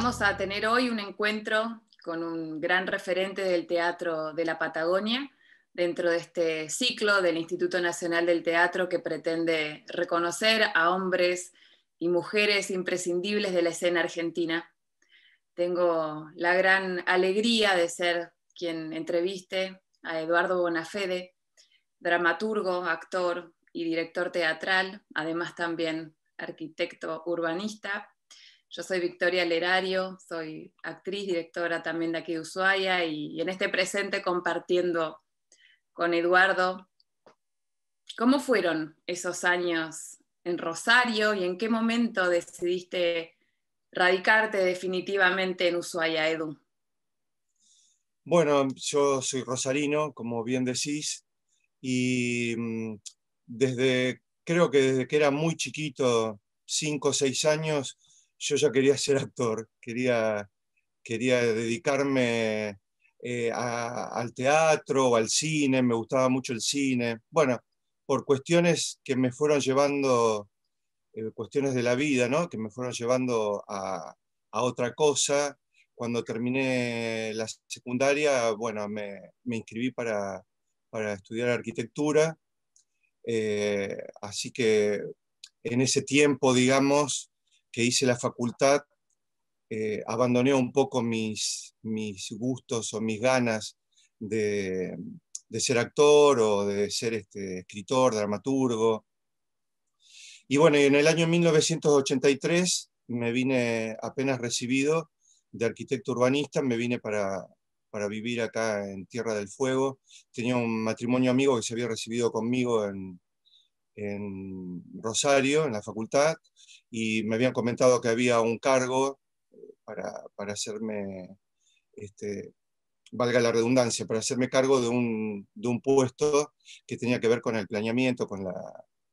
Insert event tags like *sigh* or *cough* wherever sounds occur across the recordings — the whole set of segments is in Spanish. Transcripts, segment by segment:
Vamos a tener hoy un encuentro con un gran referente del teatro de la Patagonia dentro de este ciclo del Instituto Nacional del Teatro que pretende reconocer a hombres y mujeres imprescindibles de la escena argentina. Tengo la gran alegría de ser quien entreviste a Eduardo Bonafede, dramaturgo, actor y director teatral, además también arquitecto urbanista, yo soy Victoria Lerario, soy actriz, directora también de aquí de Ushuaia y, en este presente compartiendo con Eduardo cómo fueron esos años en Rosario y en qué momento decidiste radicarte definitivamente en Ushuaia, Edu. Bueno, yo soy rosarino, como bien decís, y mm, desde, creo que desde que era muy chiquito, cinco o seis años, yo ya quería ser actor, quería, quería dedicarme eh, al teatro o al cine, me gustaba mucho el cine. Bueno, por cuestiones que me fueron llevando, eh, cuestiones de la vida, ¿no? que me fueron llevando a, otra cosa. Cuando terminé la secundaria, bueno, me, inscribí para, estudiar arquitectura. Eh, así que en ese tiempo, digamos, que hice la facultad, eh, abandoné un poco mis, mis gustos o mis ganas de, ser actor o de ser este, escritor, dramaturgo. Y bueno, en el año 1983 me vine apenas recibido de arquitecto urbanista, me vine para, para vivir acá en Tierra del Fuego. Tenía un matrimonio amigo que se había recibido conmigo en, en Rosario, en la facultad, y me habían comentado que había un cargo eh, para, para hacerme, este, valga la redundancia, para hacerme cargo de un, de un, puesto que tenía que ver con el planeamiento, con, la,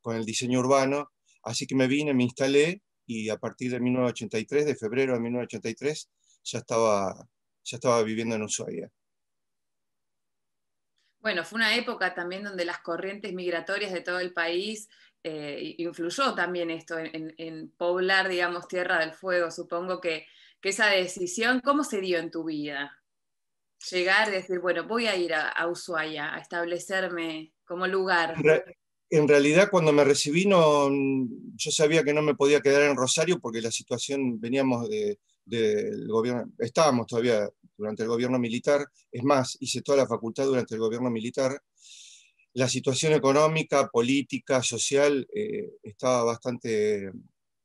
con el diseño urbano. Así que me vine, me instalé y a partir de 1983, de febrero de 1983, ya estaba, ya estaba viviendo en Ushuaia. Bueno, fue una época también donde las corrientes migratorias de todo el país eh, influyó también esto en, poblar, digamos, Tierra del Fuego. Supongo que, esa decisión, ¿cómo se dio en tu vida? Llegar y decir, bueno, voy a ir a, Ushuaia, a establecerme como lugar. En realidad, cuando me recibí, no, yo sabía que no me podía quedar en Rosario porque la situación veníamos de, del gobierno, estábamos todavía durante el gobierno militar, es más, hice toda la facultad durante el gobierno militar, la situación económica, política, social eh, estaba bastante,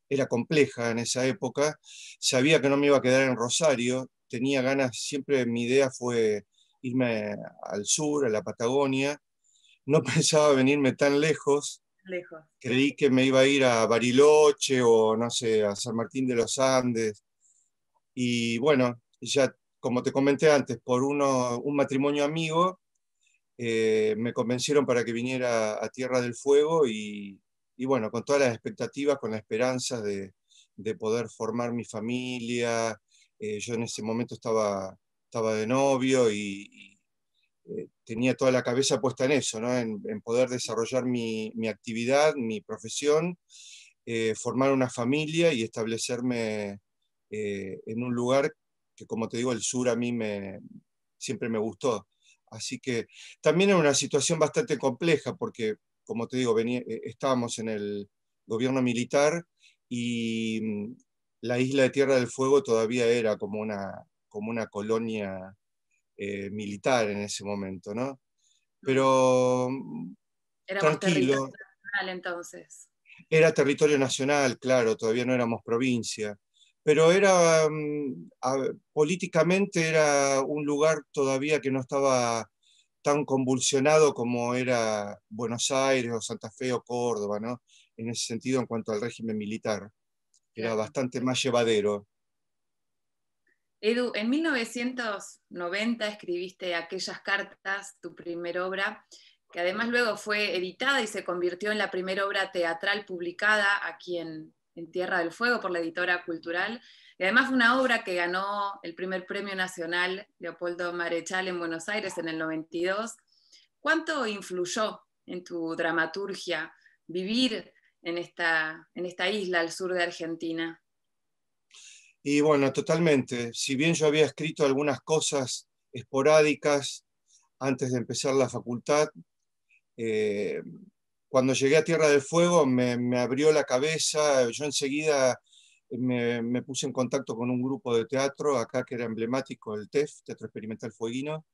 era compleja en esa época, sabía que no me iba a quedar en Rosario, tenía ganas, siempre mi idea fue irme al sur, a la Patagonia, no *laughs* pensaba venirme tan lejos, lejos. creí que me iba a ir a Bariloche o no sé, a San Martín de los Andes, y bueno, ya como te comenté antes, por uno, un matrimonio amigo, eh, me convencieron para que viniera a Tierra del Fuego y, bueno, con todas las expectativas, con la esperanza de, poder formar mi familia. Eh, yo en ese momento estaba, estaba de novio y, eh, tenía toda la cabeza puesta en eso, ¿no? en, poder desarrollar mi, mi actividad, mi profesión, formar una familia y establecerme eh, en un lugar que, como te digo, el sur a mí me, siempre me gustó. Así que también era una situación bastante compleja porque, como te digo, eh, estábamos en el gobierno militar y mm, la isla de Tierra del Fuego todavía era como una, como una colonia eh, militar en ese momento, ¿no? Pero mm, tranquilo. Territorio nacional, entonces. Era territorio nacional, claro, todavía no éramos provincia pero era mm, políticamente era un lugar todavía que no estaba tan convulsionado como era Buenos Aires o Santa Fe o Córdoba, ¿no? En ese sentido, en cuanto al régimen militar, era bastante más llevadero. Edu, en 1990 escribiste aquellas cartas, tu primera obra, que además luego fue editada y se convirtió en la primera obra teatral publicada aquí en, en Tierra del Fuego por la editora cultural. Y además una obra que ganó el primer premio nacional Leopoldo Marechal en Buenos Aires en el 92. ¿Cuánto influyó en tu dramaturgia vivir en esta, en esta isla al sur de Argentina? Y bueno, totalmente. Si bien yo había escrito algunas cosas esporádicas antes de empezar la facultad, eh, cuando llegué a Tierra del Fuego me, abrió la cabeza, yo enseguida me, puse en contacto con un grupo de teatro acá que era emblemático, el TEF, Teatro Experimental Fueguino,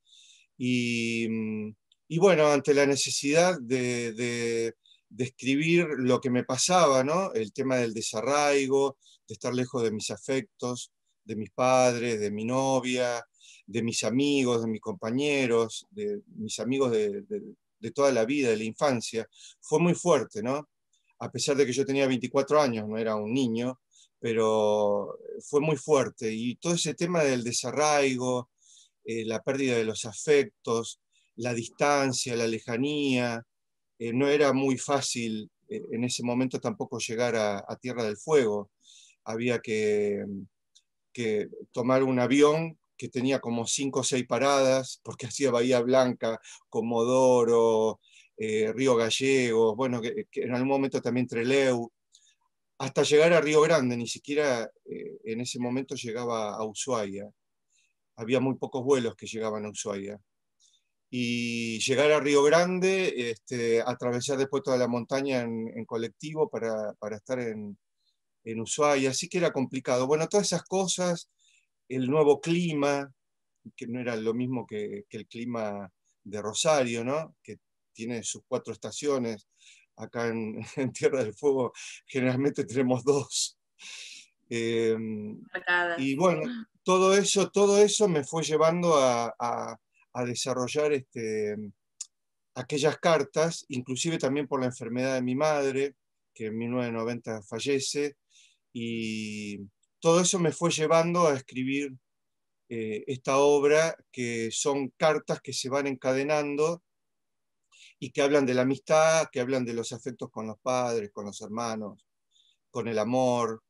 y, mm, y bueno, ante la necesidad de, describir escribir lo que me pasaba, ¿no? el tema del desarraigo, de estar lejos de mis afectos, de mis padres, de mi novia, de mis amigos, de mis compañeros, de mis amigos de toda la vida, de la infancia, fue muy fuerte, ¿no? A pesar de que yo tenía 24 años, no era un niño, pero fue muy fuerte. Y todo ese tema del desarraigo, eh, la pérdida de los afectos, la distancia, la lejanía, eh, no era muy fácil eh, en ese momento tampoco llegar a, Tierra del Fuego. Había que, que tomar un avión que tenía como cinco o seis paradas, porque hacía Bahía Blanca, Comodoro, eh, Río Gallegos, bueno, que, en algún momento también Treleu, hasta llegar a Río Grande, ni siquiera eh, en ese momento llegaba a Ushuaia. Había muy pocos vuelos que llegaban a Ushuaia. Y llegar a Río Grande, este, atravesar después toda la montaña en, en colectivo para, estar en, Ushuaia, así que era complicado. Bueno, todas esas cosas, el nuevo clima, que no era lo mismo que, el clima de Rosario, ¿no? que tiene sus cuatro estaciones. Acá en, *laughs* Tierra del Fuego generalmente tenemos dos. Em, y bueno, todo eso, todo eso me fue llevando a, a desarrollar este, aquellas cartas, inclusive también por la enfermedad de mi madre, que en 1990 fallece, y todo eso me fue llevando a escribir eh, esta obra, que son cartas que se van encadenando y que hablan de la amistad, que hablan de los afectos con los padres, con los hermanos, con el amor,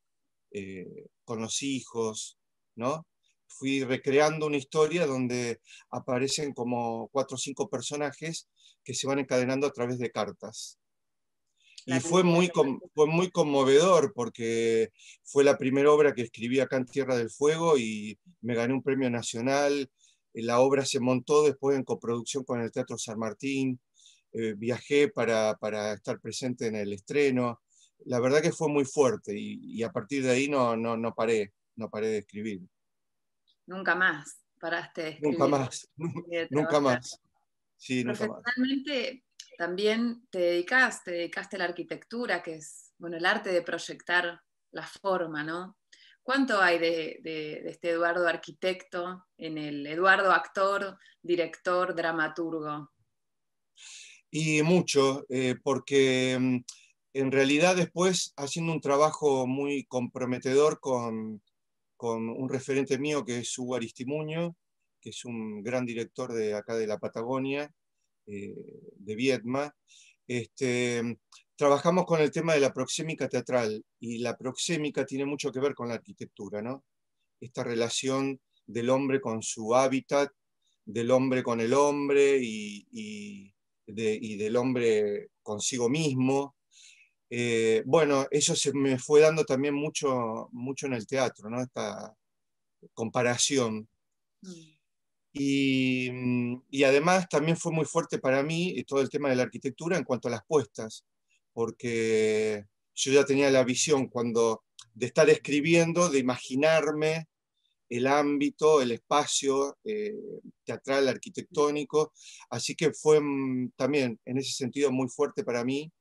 eh, con los hijos, ¿no? Fui recreando una historia donde aparecen como cuatro o cinco personajes que se van encadenando a través de cartas. Y fue muy, fue muy conmovedor porque fue la primera obra que escribí acá en Tierra del Fuego y me gané un premio nacional. Eh, la obra se montó después en coproducción con el Teatro San Martín. Eh, viajé para, para, estar presente en el estreno. La verdad que fue muy fuerte y, a partir de ahí no, no, paré, no paré de escribir. Nunca más paraste de escribir. *laughs* Nunca más, nunca más. Sí, nunca más también te dedicas, te dedicaste a la arquitectura, que es el arte de proyectar la forma, ¿no? ¿Cuánto hay de, este Eduardo arquitecto en el Eduardo actor, director, dramaturgo? Y mucho, eh, porque mm, en realidad después haciendo un trabajo muy comprometedor con, con un referente mío que es Hugo Aristimuño, que es un gran director de acá de la Patagonia, eh, de vietma este, trabajamos con el tema de la proxémica teatral y la proxémica tiene mucho que ver con la arquitectura, ¿no? Esta relación del hombre con su hábitat, del hombre con el hombre y, y, del hombre consigo mismo. Eh, bueno, eso se me fue dando también mucho, mucho en el teatro, ¿no? Esta comparación. Mm. Mm, y, además también fue muy fuerte para mí eh, todo el tema de la arquitectura en cuanto a las puestas, porque yo ya tenía la visión cuando de estar escribiendo, de imaginarme el ámbito, el espacio eh, teatral, arquitectónico, así que fue mm, también en ese sentido muy fuerte para mí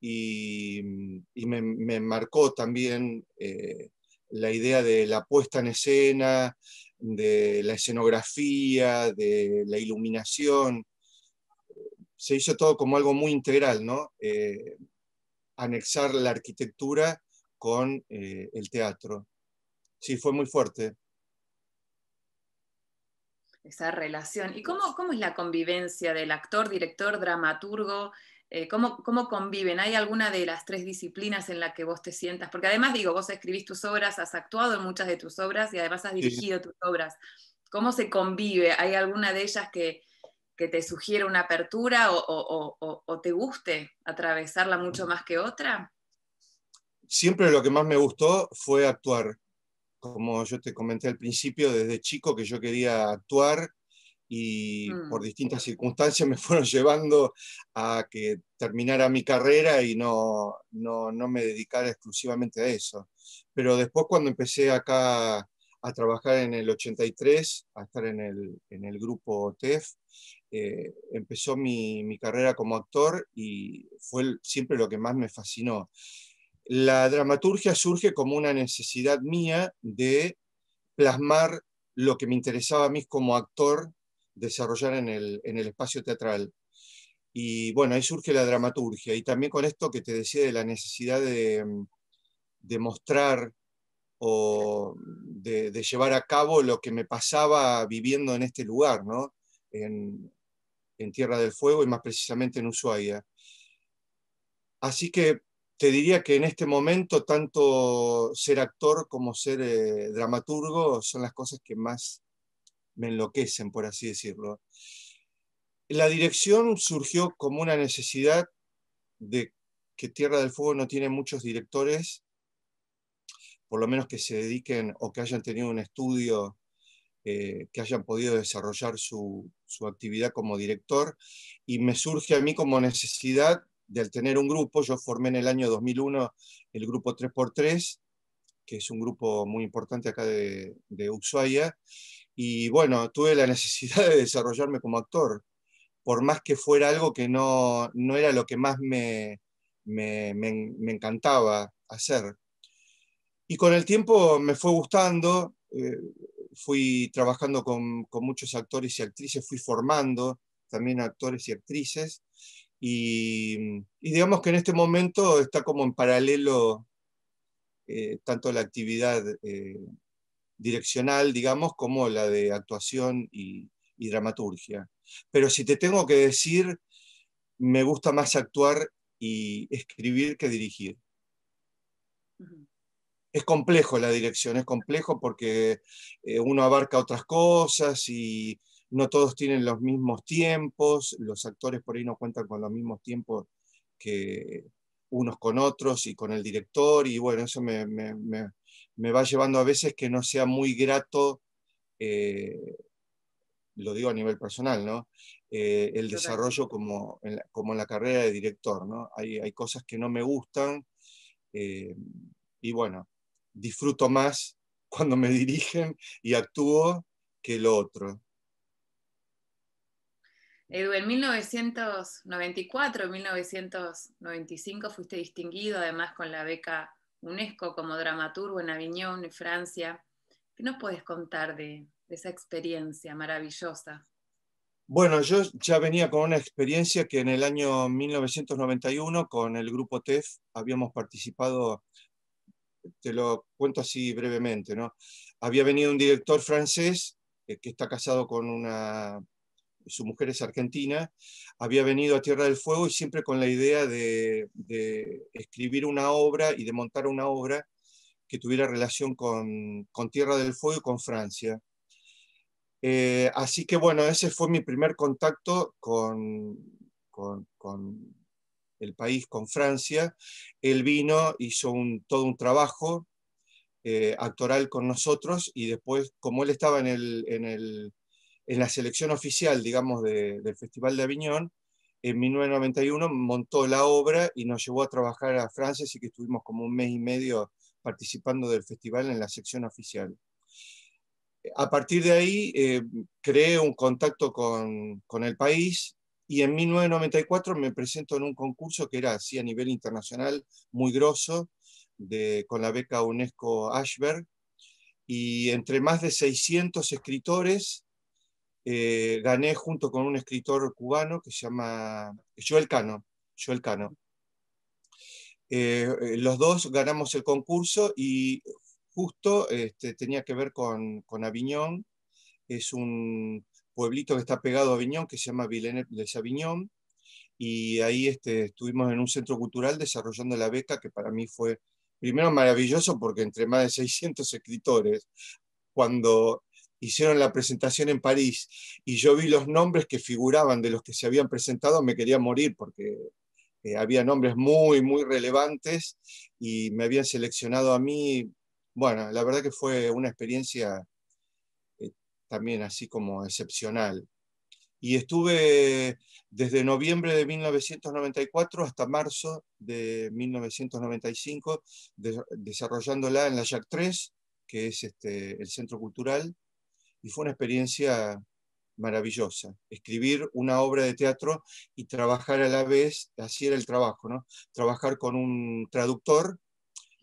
y, mm, me, marcó también eh, la idea de la puesta en escena, de la escenografía, de la iluminación. Se hizo todo como algo muy integral, ¿no? Eh, anexar la arquitectura con eh, el teatro. Sí, fue muy fuerte. Esa relación. ¿Y cómo, cómo es la convivencia del actor, director, dramaturgo eh, ¿cómo, conviven? ¿Hay alguna de las tres disciplinas en la que vos te sientas? Porque además digo, vos escribís tus obras, has actuado en muchas de tus obras y además has dirigido tus obras. ¿Cómo se convive? ¿Hay alguna de ellas que, que te sugiere una apertura o, o, o, te guste atravesarla mucho más que otra? Siempre lo que más me gustó fue actuar. Como yo te comenté al principio, desde chico que yo quería actuar, y mm. por distintas circunstancias me *laughs* fueron llevando a que terminara mi carrera y no, no, no, me dedicara exclusivamente a eso. Pero después cuando empecé acá a trabajar en el 83, a estar en el, en el grupo TEF, eh, empezó mi, mi, carrera como actor y fue siempre lo que más me fascinó. La dramaturgia surge como una necesidad mía de plasmar lo que me interesaba a mí como actor desarrollar en el, espacio teatral. Y bueno, ahí surge la dramaturgia. Y también con esto que te decía de la necesidad de, mm, de mostrar o de, llevar a cabo lo que me pasaba viviendo en este lugar, ¿no? En, en, Tierra del Fuego y más precisamente en Ushuaia. Así que te diría que en este momento tanto ser actor como ser eh, dramaturgo son las cosas que más me enloquecen, por así decirlo. La dirección surgió como una necesidad de que Tierra del Fuego no tiene muchos directores, por lo menos que se dediquen o que hayan tenido un estudio, eh, que hayan podido desarrollar su, actividad como director. Y me surge a mí como necesidad de tener un grupo. Yo formé en el año 2001 el grupo 3x3, que es un grupo muy importante acá de, de Ushuaia, y bueno, tuve la necesidad de desarrollarme como actor, por más que fuera algo que no, era lo que más me, me, me, encantaba hacer. Y con el tiempo me fue gustando, eh, fui trabajando con, muchos actores y actrices, fui formando también actores y actrices, y, digamos que en este momento está como en paralelo eh, tanto la actividad eh, direccional, digamos, como la de actuación y, dramaturgia. Pero si te tengo que decir, me gusta más actuar y escribir que dirigir. Es complejo la dirección, es complejo porque eh, uno abarca otras cosas y no todos tienen los mismos tiempos, los actores por ahí no cuentan con los mismos tiempos que unos con otros y con el director, y bueno, eso me, me va llevando a veces que no sea muy grato, eh, lo digo a nivel personal, ¿no? Eh, el desarrollo como en, la, como la carrera de director, ¿no? Hay, cosas que no me gustan eh, y bueno, disfruto más *laughs* cuando me dirigen y actúo que lo otro. Edu, en 1994, 1995 fuiste distinguido además con la beca UNESCO como dramaturgo en Aviñón, en Francia. ¿Qué nos puedes contar de, esa experiencia maravillosa? Bueno, yo ya venía con una experiencia que en el año 1991 con el grupo TEF habíamos participado, te lo cuento así brevemente, ¿no? Había venido un director francés eh, que está casado con una su mujer es argentina, había venido a Tierra del Fuego y siempre con la idea de, escribir una obra y de montar una obra que tuviera relación con, Tierra del Fuego y con Francia. Eh, así que bueno, ese fue mi primer contacto con, el país, con Francia. Él vino, hizo un, todo un trabajo eh, actoral con nosotros y después, como él estaba en el en la selección oficial, digamos, del Festival de Aviñón, en 1991 montó la obra y nos llevó a trabajar a Francia, así que estuvimos como un mes y medio participando del festival en la sección oficial. A partir de ahí eh, creé un contacto con, con, el país y en 1994 me presento en un concurso que era así a nivel internacional, muy grosso, de, con la beca UNESCO Ashberg, y entre más de 600 escritores eh, gané junto con un escritor cubano que se llama Joel Cano. Joel Cano. Eh, eh, los dos ganamos el concurso y justo este, tenía que ver con, Aviñón. Es un pueblito que está pegado a Aviñón, que se llama villeneuve de Aviñón. Y ahí este, estuvimos en un centro cultural desarrollando la beca, que para mí fue primero maravilloso porque entre más de 600 escritores, cuando hicieron la presentación en París y yo vi los nombres que figuraban de los que se habían presentado, me quería morir porque eh, había nombres muy, muy relevantes y me habían seleccionado a mí. Bueno, la verdad que fue una experiencia eh, también así como excepcional. Y estuve desde noviembre de 1994 hasta marzo de 1995 desarrollándola en la Jacques 3, que es este, el centro cultural y fue una experiencia maravillosa. Escribir una obra de teatro y trabajar a la vez, así era el trabajo, ¿no? Trabajar con un traductor,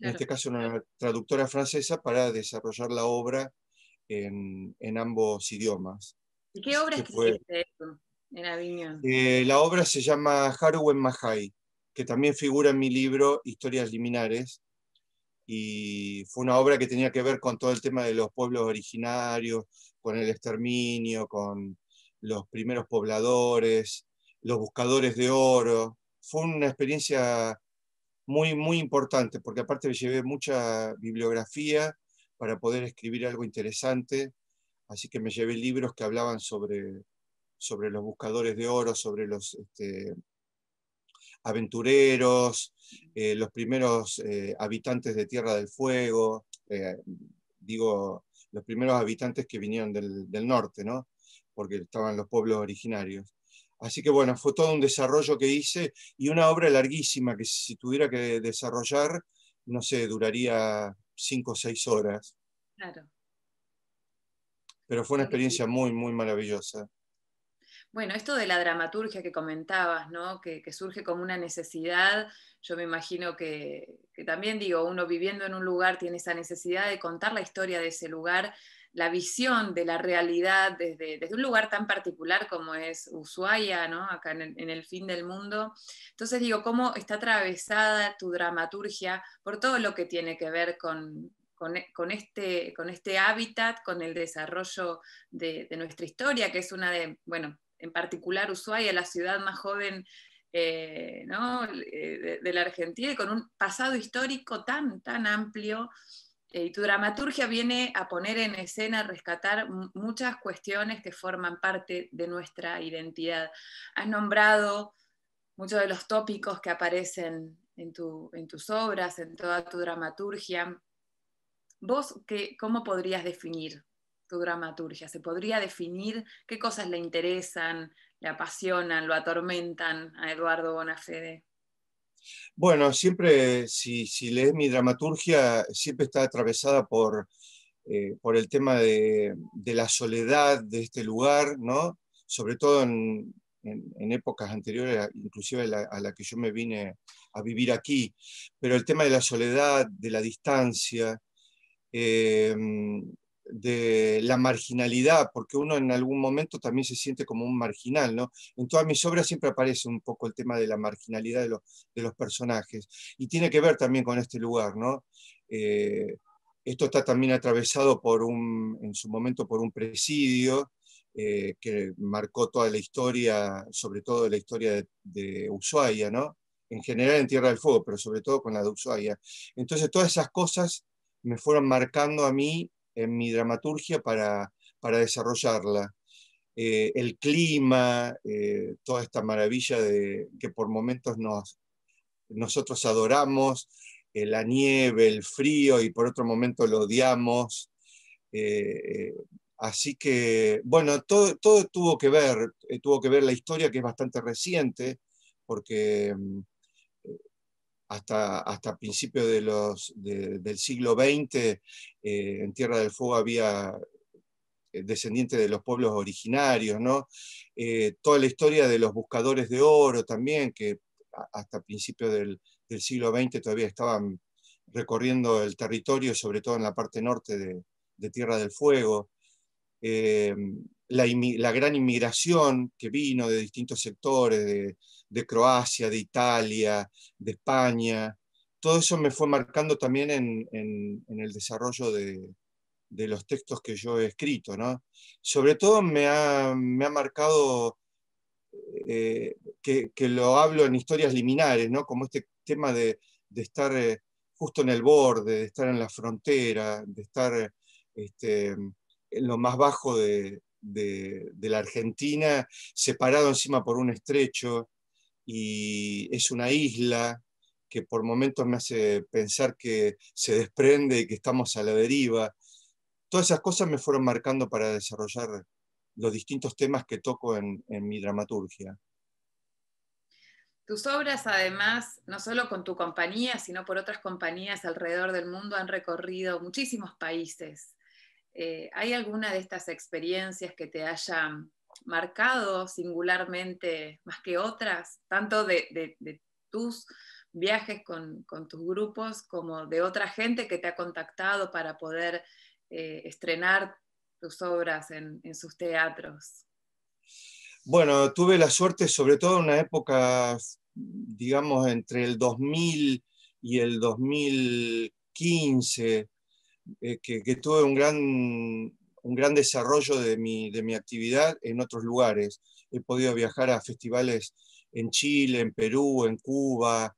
en este caso una traductora francesa, para desarrollar la obra en, ambos idiomas. qué obra en Aviñón? Eh, la obra se llama en Mahai, que también figura en mi libro Historias Liminares, y fue una obra que tenía que ver con todo el tema de los pueblos originarios, con el exterminio, con los primeros pobladores, los buscadores de oro. Fue una experiencia muy, muy importante, porque aparte me llevé mucha bibliografía para poder escribir algo interesante, así que me llevé libros que hablaban sobre, sobre los buscadores de oro, sobre los este, aventureros, eh, los primeros eh, habitantes de Tierra del Fuego, eh, digo, los primeros habitantes que vinieron del, norte, ¿no? porque estaban los pueblos originarios. Así que bueno, fue todo un desarrollo que hice y una obra larguísima que si tuviera que desarrollar, no sé, duraría cinco o seis horas. Claro. Pero fue una experiencia muy, muy maravillosa. Bueno, esto de la dramaturgia que comentabas, ¿no? que, surge como una necesidad, yo me imagino que, también digo, uno viviendo en un lugar tiene esa necesidad de contar la historia de ese lugar, la visión de la realidad desde, desde un lugar tan particular como es Ushuaia, ¿no? acá en el, fin del mundo. Entonces digo, ¿cómo está atravesada tu dramaturgia por todo lo que tiene que ver con, con, este, con este hábitat, con el desarrollo de, de, nuestra historia, que es una de, bueno, en particular Ushuaia, la ciudad más joven eh, eh, de, la Argentina y con un pasado histórico tan, tan amplio. Eh, y tu dramaturgia viene a poner en escena, a rescatar muchas cuestiones que forman parte de nuestra identidad. Has nombrado muchos de los tópicos que aparecen en, en tus obras, en toda tu dramaturgia. ¿Vos cómo podrías definir tu dramaturgia? ¿Se podría definir qué cosas le interesan, le apasionan, lo atormentan a Eduardo Bonafede? Bueno, siempre, si, lees mi dramaturgia, siempre está atravesada por, eh, por el tema de, la soledad de este lugar, ¿no? Sobre todo en, épocas anteriores, inclusive a la, que yo me vine a vivir aquí, pero el tema de la soledad, de la distancia, eh, de la marginalidad, porque uno en algún momento también se siente como un marginal, ¿no? En todas mis obras siempre aparece un poco el tema de la marginalidad de los, personajes, y tiene que ver también con este lugar, ¿no? Eh, esto está también atravesado por un, en su momento por un presidio eh, que marcó toda la historia, sobre todo la historia de, de Ushuaia, ¿no? En general en Tierra del Fuego, pero sobre todo con la de Ushuaia. Entonces todas esas cosas me fueron marcando a mí en mi dramaturgia para, para desarrollarla. Eh, el clima, eh, toda esta maravilla de, que por momentos nos, nosotros adoramos, eh, la nieve, el frío y por otro momento lo odiamos. así que, bueno, todo, todo tuvo que ver, tuvo que ver la historia que es bastante reciente, porque mm, hasta, hasta principios de del siglo XX, eh, en Tierra del Fuego había eh, descendientes de los pueblos originarios, eh, toda la historia de los buscadores de oro también, que hasta principios del, del, siglo XX todavía estaban recorriendo el territorio, sobre todo en la parte norte de, Tierra del Fuego la, gran inmigración que vino de distintos sectores, de, Croacia, de Italia, de España, todo eso me fue marcando también en, el desarrollo de, los textos que yo he escrito. Sobre todo me ha, marcado eh, que, lo hablo en historias liminares, ¿no? como este tema de, estar eh, justo en el borde, de estar en la frontera, de estar este, en lo más bajo de, de, la Argentina, separado encima por un estrecho, y es una isla que por momentos me hace pensar que se desprende y que estamos a la deriva. Todas esas cosas me fueron marcando para desarrollar los distintos temas que toco en, en mi dramaturgia. Tus obras, además, no solo con tu compañía, sino por otras compañías alrededor del mundo, han recorrido muchísimos países. Eh, ¿Hay alguna de estas experiencias que te haya marcado singularmente más que otras, tanto de, tus viajes con, tus grupos como de otra gente que te ha contactado para poder eh, estrenar tus obras en, en, sus teatros? Bueno, tuve la suerte, sobre todo en una época, digamos, entre el 2000 y el 2015, eh, que, tuve un gran, desarrollo de mi, actividad en otros lugares. He podido viajar a festivales en Chile, en Perú, en Cuba,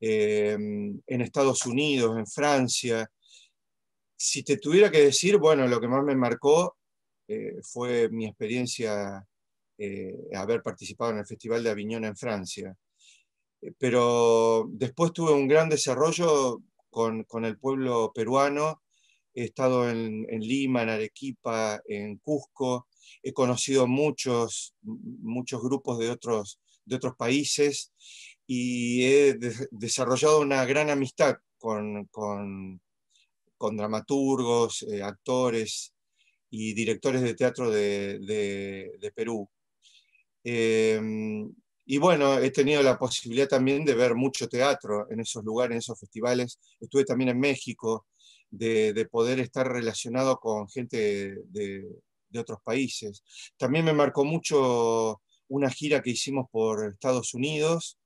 em, en Estados Unidos, en Francia. Si te tuviera que decir, bueno, lo que más me marcó eh, fue mi experiencia eh, haber participado en el Festival de Aviñón en Francia. Pero después tuve un gran desarrollo con el pueblo peruano he estado en, Lima, en Arequipa, en Cusco, he conocido muchos, muchos grupos de otros, de otros países y he desarrollado una gran amistad con, dramaturgos, eh, actores y directores de teatro de, Perú. Em, y bueno, he tenido la posibilidad también de ver mucho teatro en esos lugares, en esos festivales. Estuve también en México, de, poder estar relacionado con gente de, otros países. También me marcó mucho una gira que hicimos por Estados Unidos,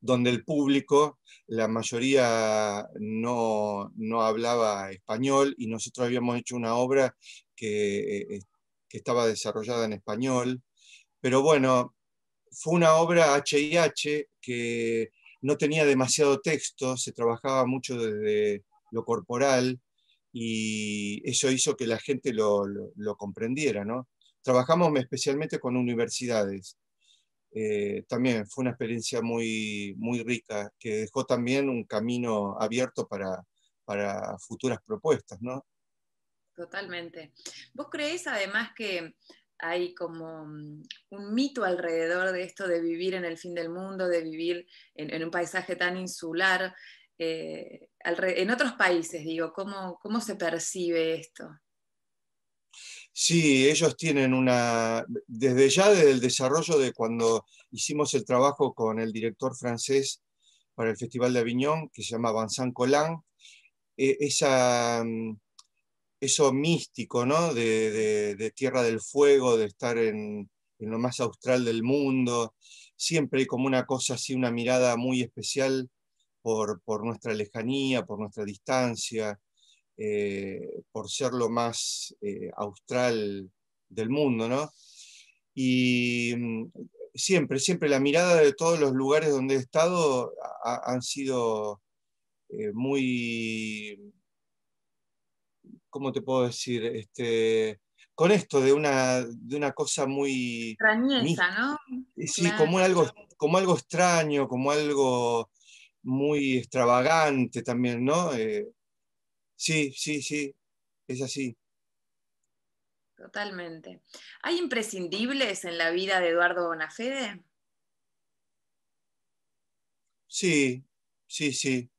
donde el público, la mayoría no, hablaba español y nosotros habíamos hecho una obra que, eh, que estaba desarrollada en español. Pero bueno, fue una obra HIH que no tenía demasiado texto, se trabajaba mucho desde, lo corporal, y eso hizo que la gente lo, comprendiera. ¿no? Trabajamos especialmente con universidades. Eh, también fue una experiencia muy, muy rica, que dejó también un camino abierto para, futuras propuestas. ¿no? Totalmente. ¿Vos creés además que hay como mm, un mito alrededor de esto de vivir en el fin del mundo, de vivir en un paisaje tan insular, eh, en otros países, digo, ¿cómo, ¿cómo se percibe esto? Sí, ellos tienen una, desde ya desde el desarrollo de cuando hicimos el trabajo con el director francés para el Festival de Aviñón, que se llama Vincent Collin, eh, esa, mm, eso místico, ¿no? De, Tierra del Fuego, de estar en, en, lo más austral del mundo, siempre hay como una cosa así, una mirada muy especial por, nuestra lejanía, por nuestra distancia, eh, por ser lo más eh, austral del mundo, ¿no? Y mm, siempre, siempre la mirada de todos los lugares donde he estado han sido eh, muy, ¿cómo te puedo decir? Este, con esto de una, una cosa muy... Extrañeza, ¿no? Sí, como, algo, como algo extraño, como algo muy extravagante también, ¿no? Eh, sí, sí, sí, es así. Totalmente. ¿Hay imprescindibles en la vida de Eduardo Bonafede? Sí, sí, sí.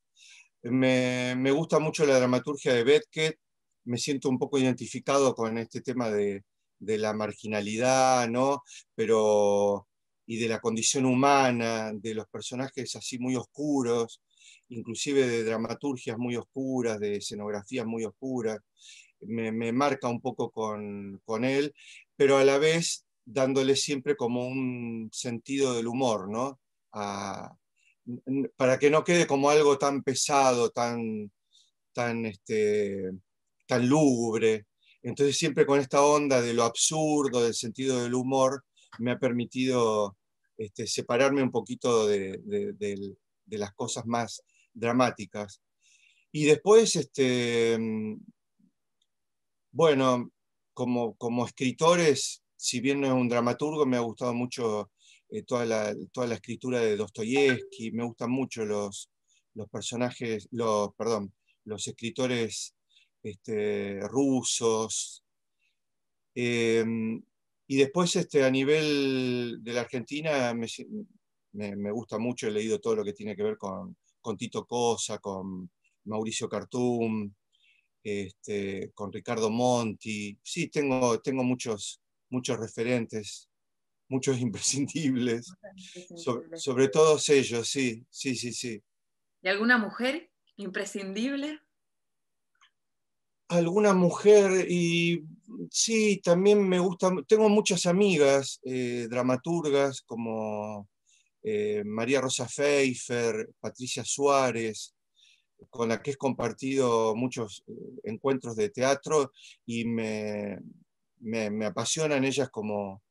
Me, gusta mucho la dramaturgia de Betke, me siento un poco identificado con este tema de, de la marginalidad, ¿no? Pero y de la condición humana, de los personajes así muy oscuros, inclusive de dramaturgias muy oscuras, de escenografías muy oscuras, me, marca un poco con, con, él, pero a la vez dándole siempre como un sentido del humor, ¿no? para que no quede como algo tan pesado, tan, tan, este, tan lúgubre. Entonces siempre con esta onda de lo absurdo, del sentido del humor, me ha permitido este, separarme un poquito de, las cosas más dramáticas. Y después, este, mm, bueno, como, escritores, si bien no es un dramaturgo, me ha gustado mucho eh, toda, la, toda la escritura de Dostoyevsky, me gustan mucho los, los personajes, los, perdón, los escritores este, rusos. Eh, y después este, a nivel de la Argentina me, gusta mucho, he leído todo lo que tiene que ver con, Tito Cosa, con Mauricio Cartum, este, con Ricardo Monti. Sí, tengo, tengo muchos, muchos referentes, muchos *laughs* imprescindibles, sobre, sobre todos ellos, sí, sí, sí, sí. ¿Y alguna mujer imprescindible? Alguna mujer y Sí, también me gusta, tengo muchas amigas eh, dramaturgas como eh, María Rosa Pfeiffer, Patricia Suárez, con la que he compartido muchos eh, encuentros de teatro y me, apasionan ellas como,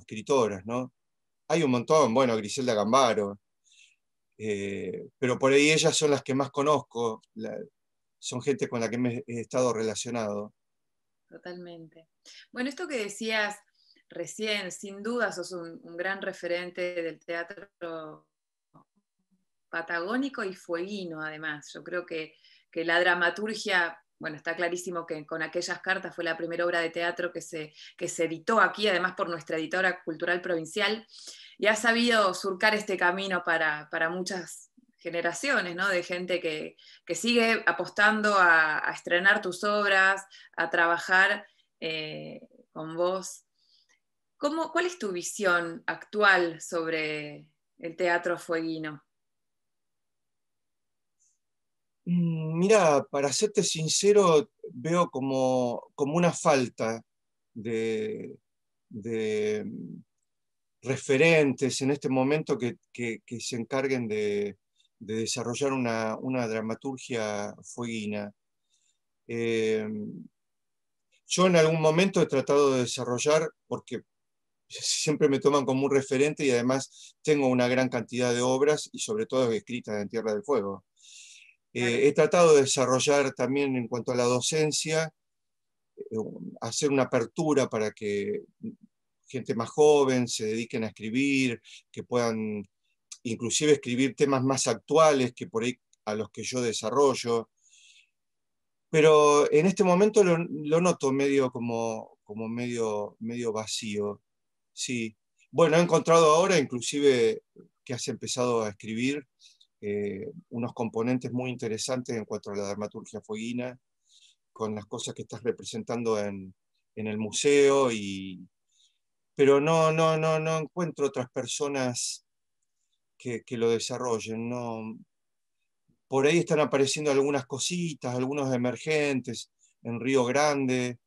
escritoras, ¿no? Hay un montón, bueno, Griselda Gambaro, pero por ahí ellas son las que más conozco, son gente con la que me he estado relacionado totalmente. Bueno, esto que decías recién, sin duda sos un, gran referente del teatro patagónico y fueguino, además. Yo creo que, la dramaturgia bueno, está clarísimo que con aquellas cartas fue la primera obra de teatro que se, que se, editó aquí, además por nuestra editora cultural provincial, y ha sabido surcar este camino para, para muchas generaciones, ¿no? De gente que, sigue apostando a, estrenar tus obras, a trabajar eh, con vos. ¿Cuál es tu visión actual sobre el teatro fueguino? Mm, mira, para serte sincero, veo como, una falta de, mm, referentes en este momento que se encarguen de, de desarrollar una, dramaturgia fueguina. Em, yo en algún momento he tratado de desarrollar, porque *laughs* siempre me toman como un referente y además tengo una gran cantidad de obras y sobre todo escritas en Tierra del Fuego. Eh, he tratado de desarrollar también en cuanto a la docencia, eh, hacer una apertura para que gente más joven se dediquen a escribir, que puedan inclusive escribir temas más actuales que por ahí a los que yo desarrollo. Pero en este momento lo, noto medio como, como medio, medio vacío. Sí. Bueno, he encontrado ahora inclusive que has empezado a escribir eh, unos componentes muy interesantes en cuanto a la dramaturgia fueguina, con las cosas que estás representando en, el museo, y, pero no, no, no, no encuentro otras personas que, lo desarrollen. No, por ahí están apareciendo algunas cositas, algunos emergentes en Río Grande,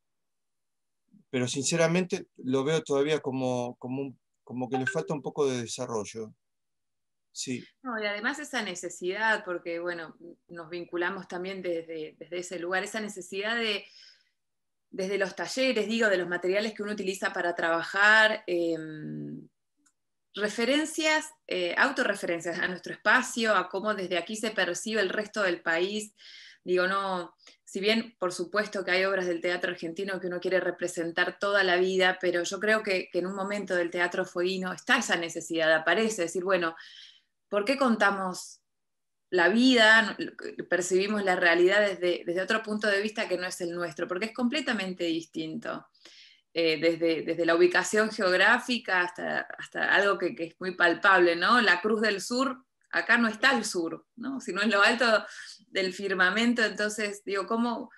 pero sinceramente lo veo todavía como, como, que le falta un poco de desarrollo. Sí. y además esa necesidad, porque bueno, nos vinculamos también desde, desde ese lugar, esa necesidad de, desde los talleres, digo, de los materiales que uno utiliza para trabajar, em, referencias, eh, autorreferencias a nuestro espacio, a cómo desde aquí se percibe el resto del país. Digo, no, si bien por supuesto que hay obras del teatro argentino que uno quiere representar toda la vida, pero yo creo que, en un momento del teatro fueguino está esa necesidad, aparece, decir, bueno, ¿por qué contamos la vida, percibimos la realidad desde otro punto de vista que no es el nuestro? Porque es completamente distinto. Eh, desde, la ubicación geográfica hasta, hasta algo que, es muy palpable, ¿no? La Cruz del Sur, acá no está el sur, ¿no? Sino en lo alto del firmamento, entonces digo, ¿cómo,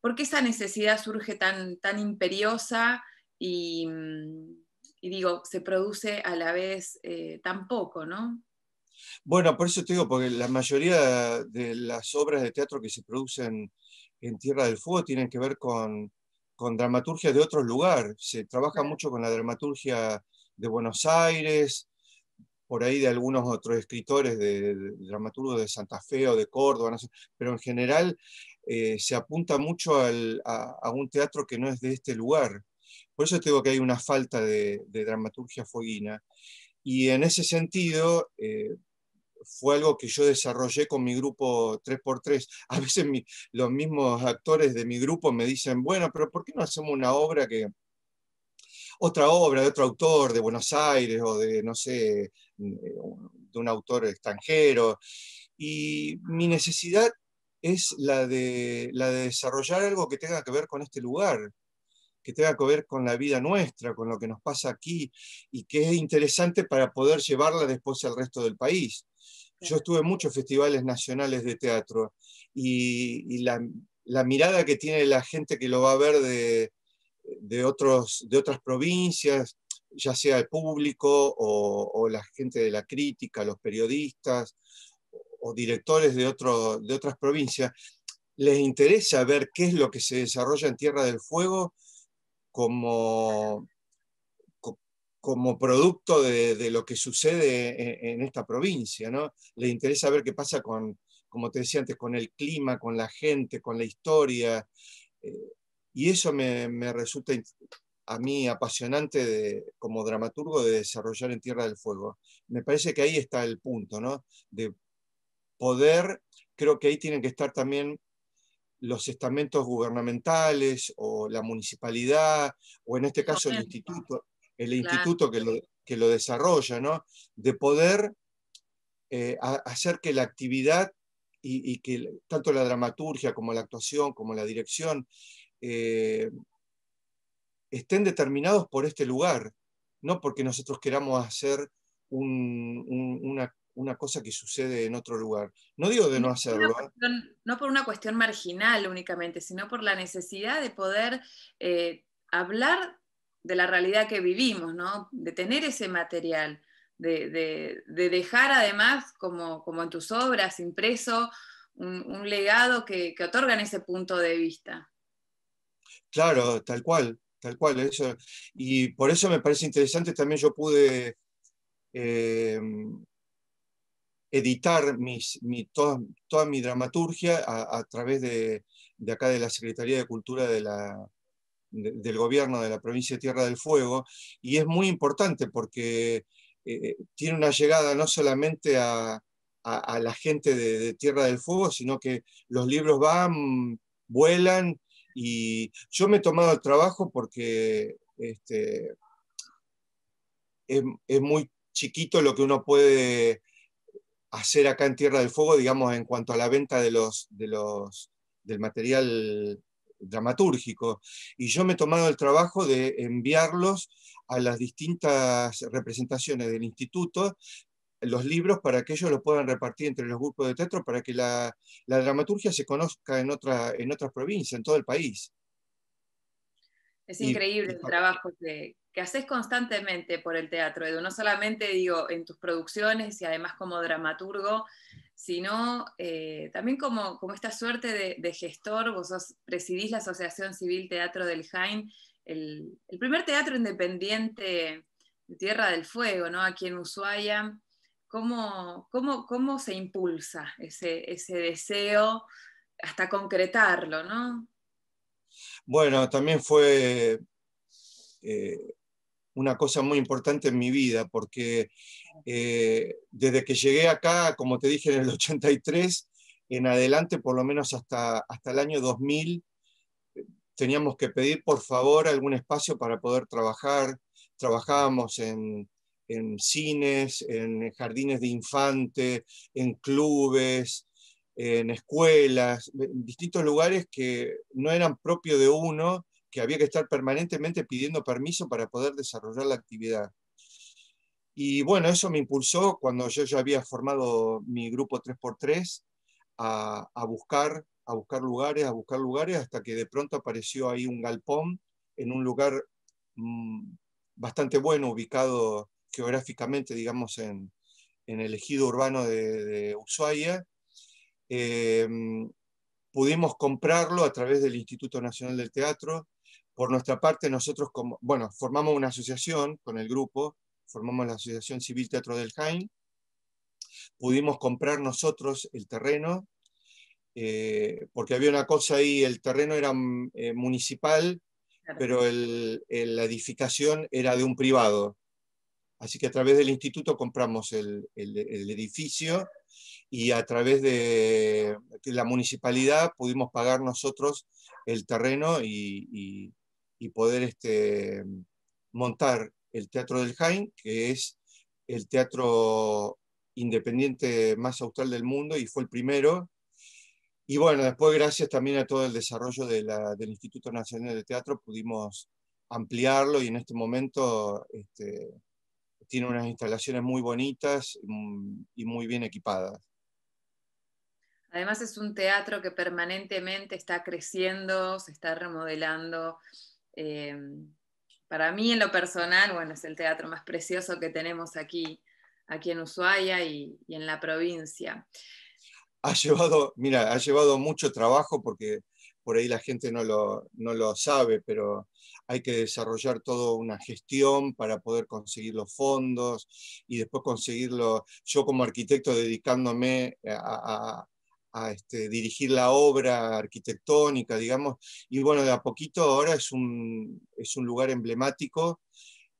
¿por qué esa necesidad surge tan, tan imperiosa y, digo, se produce a la vez eh, tan poco, ¿no? Bueno, por eso te digo, porque la mayoría de las obras de teatro que se producen en Tierra del Fuego tienen que ver con, con dramaturgia de otro lugar Se trabaja mucho con la dramaturgia de Buenos Aires, por ahí de algunos otros escritores, de, dramaturgos de Santa Fe o de Córdoba, pero en general eh, se apunta mucho a, un teatro que no es de este lugar. Por eso tengo que hay una falta de, dramaturgia fueguina. Y en ese sentido, eh, fue algo que yo desarrollé con mi grupo 3x3. *laughs* A veces los mismos actores de mi grupo me dicen, bueno, pero ¿por qué no hacemos una obra que, otra obra de otro autor de Buenos Aires o de, no sé, de un autor extranjero? Y mi necesidad es la de, la de desarrollar algo que tenga que ver con este lugar, que tenga que ver con la vida nuestra, con lo que nos pasa aquí y que es interesante para poder llevarla después al resto del país. Yo estuve en muchos festivales nacionales de teatro y, la, mirada que tiene la gente que lo va a ver de, otros, de otras provincias, ya sea el público o, la gente de la crítica, los periodistas o directores de, otro, de otras provincias, les interesa ver qué es lo que se desarrolla en Tierra del Fuego como, como producto de, lo que sucede e, en, esta provincia, ¿no? Le interesa ver qué pasa con, como te decía antes, con el clima, con la gente, con la historia. Eh, y eso me, resulta a mí apasionante de, como dramaturgo de desarrollar en Tierra del Fuego. Me parece que ahí está el punto, ¿no? De poder, creo que ahí tienen que estar también los estamentos gubernamentales o la municipalidad o en este caso el instituto, el instituto que, lo, que lo, desarrolla, ¿no? de poder eh, hacer que la actividad y, que tanto la dramaturgia como la actuación, como la dirección, eh, estén determinados por este lugar, no porque nosotros queramos hacer una, cosa que sucede en otro lugar. No digo de no, hacerlo. ¿eh? no por una cuestión marginal únicamente, sino por la necesidad de poder hablar de la realidad que vivimos, ¿no? De tener ese material, de, dejar además, como, como, en tus obras, impreso, un, legado que, otorgan ese punto de vista. Claro, tal cual, tal cual. Eso. Y por eso me parece interesante también yo pude em, editar mis, toda, mi dramaturgia a, través de acá de la Secretaría de Cultura de la del gobierno de la provincia de Tierra del Fuego, y es muy importante porque eh, eh, tiene una llegada no solamente a, la gente de, Tierra del Fuego, sino que los libros van, vuelan, y yo me he tomado el trabajo porque este, es, muy chiquito lo que uno puede hacer acá en Tierra del Fuego, digamos, en cuanto a la venta de los, de los, del material dramatúrgico. Y yo me he tomado el trabajo de enviarlos a las distintas representaciones del instituto los libros para que ellos los puedan repartir entre los grupos de teatro, para que la, dramaturgia se conozca en, otra, en otras provincias, en todo el país. Es increíble el trabajo que, que haces constantemente por el teatro, Edu, no solamente digo en tus producciones y además como dramaturgo, sino eh, también como, como, esta suerte de, gestor, vos presidís la Asociación Civil Teatro del Jaén, el, primer teatro independiente de Tierra del Fuego, ¿no? aquí en Ushuaia. ¿Cómo, cómo, cómo se impulsa ese, ese deseo hasta concretarlo? ¿no? Bueno, también fue eh, una cosa muy importante en mi vida, porque eh, desde que llegué acá, como te dije, en el 83, *laughs* en adelante, por lo menos hasta, hasta el año 2000, eh, teníamos que pedir por favor algún espacio para poder trabajar. Trabajábamos en, en cines, en jardines de infante, en clubes, en escuelas, en distintos lugares que no eran propios de uno que había que estar permanentemente pidiendo permiso para poder desarrollar la actividad. Y bueno, eso me impulsó cuando yo ya había formado mi grupo 3x3 a, buscar, a buscar lugares, a buscar lugares, hasta que de pronto apareció ahí un galpón en un lugar mm, bastante bueno, ubicado geográficamente, digamos, en, el ejido urbano de, de Ushuaia. Eh, mm, pudimos comprarlo a través del Instituto Nacional del Teatro, por nuestra parte, nosotros como, bueno, formamos una asociación con el grupo, formamos la Asociación Civil Teatro del Jaén, pudimos comprar nosotros el terreno, eh, porque había una cosa ahí, el terreno era eh, municipal, pero la edificación era de un privado. Así que a través del instituto compramos el, el edificio y a través de la municipalidad pudimos pagar nosotros el terreno y, y poder este, montar el Teatro del Jain, que es el teatro independiente más austral del mundo y fue el primero. Y bueno, después gracias también a todo el desarrollo del Instituto Nacional de Teatro pudimos ampliarlo y en este momento este, tiene unas instalaciones muy bonitas mm, y muy bien equipadas. Además es un teatro que permanentemente está creciendo, se está remodelando, Em, para mí en lo personal, bueno, es el teatro más precioso que tenemos aquí, aquí en Ushuaia y, en la provincia. Ha llevado, mira, ha llevado mucho trabajo porque por ahí la gente no lo, no lo sabe, pero hay que desarrollar toda una gestión para poder conseguir los fondos y después conseguirlo. Yo como arquitecto dedicándome a, este, dirigir la obra arquitectónica, digamos, y bueno, de a poquito ahora es un, es un lugar emblemático,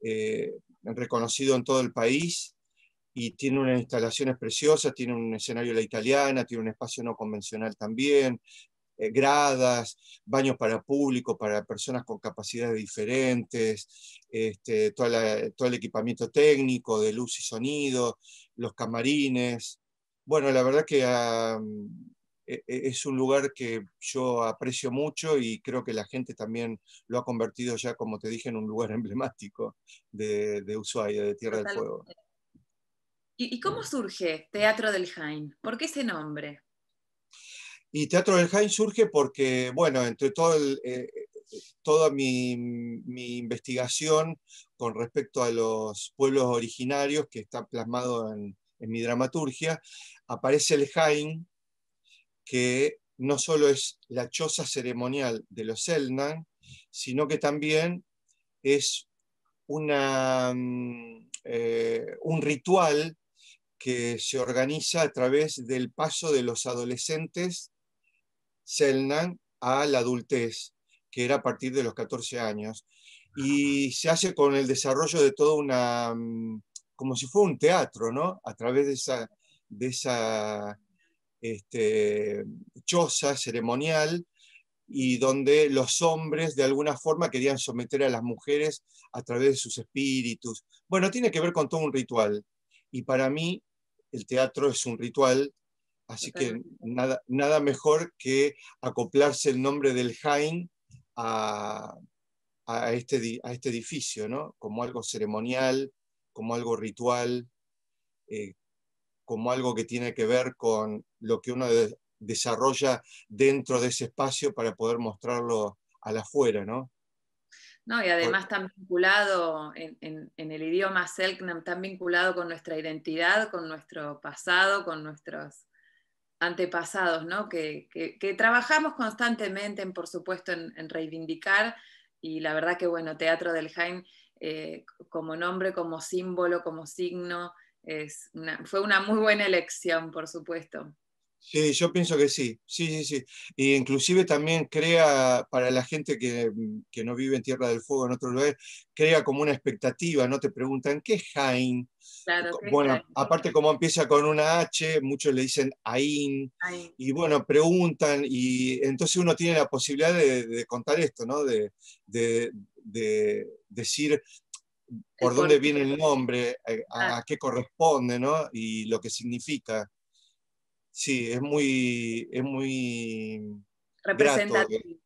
eh, reconocido en todo el país, y tiene unas instalaciones preciosas, tiene un escenario la italiana, tiene un espacio no convencional también, eh, gradas, baños para público, para personas con capacidades diferentes, este, todo el equipamiento técnico de luz y sonido, los camarines, bueno, la verdad que e, e, es un lugar que yo aprecio mucho y creo que la gente también lo ha convertido ya, como te dije, en un lugar *laughs* emblemático de, Ushuaia, de Tierra del Fuego. ¿Y, cómo surge Teatro del Jain? ¿Por qué ese nombre? Y Teatro del Jain surge porque, bueno, entre todo eh, eh, toda mi, mi, investigación con respecto a los pueblos originarios que está plasmado en, en mi dramaturgia, aparece el hain, que no solo es la choza ceremonial de los Elnan, sino que también es mm, eh, un ritual que se organiza a través del paso de los adolescentes Selnan a la adultez, que era a partir de los 14 años. Y se hace con el desarrollo de toda una mm, como si fuera un teatro, ¿no? A través de esa, de esa este, choza ceremonial y donde los hombres de alguna forma querían someter a las mujeres a través de sus espíritus. Bueno, tiene que ver con todo un ritual. Y para mí el teatro es un ritual, así que nada, nada mejor que acoplarse el nombre del Jain a, este, a este edificio, ¿no? Como algo ceremonial, como algo ritual, eh, como algo que tiene que ver con lo que uno desarrolla dentro de ese espacio para poder mostrarlo al afuera, ¿no? No, y además tan vinculado en, el idioma Selknam, tan vinculado con nuestra identidad, con nuestro pasado, con nuestros antepasados, ¿no? que, trabajamos constantemente, en, por supuesto, en, reivindicar. Y la verdad que, bueno, Teatro del Jaime eh, como nombre, como símbolo, como signo. Es fue una muy buena elección, por supuesto. Sí, yo pienso que sí, sí, sí, sí. Y inclusive también crea, para la gente que, no vive en Tierra del Fuego, en otro lugar, crea como una expectativa, ¿no? Te preguntan, ¿qué es Jain? bueno, aparte como empieza con una H, muchos le dicen Ain, y bueno, preguntan, y entonces uno tiene la posibilidad de, contar esto, ¿no? de, de decir por dónde viene el nombre, eh, ah. a, qué corresponde, Y lo que significa. Sí, es muy, es muy eh. representativo.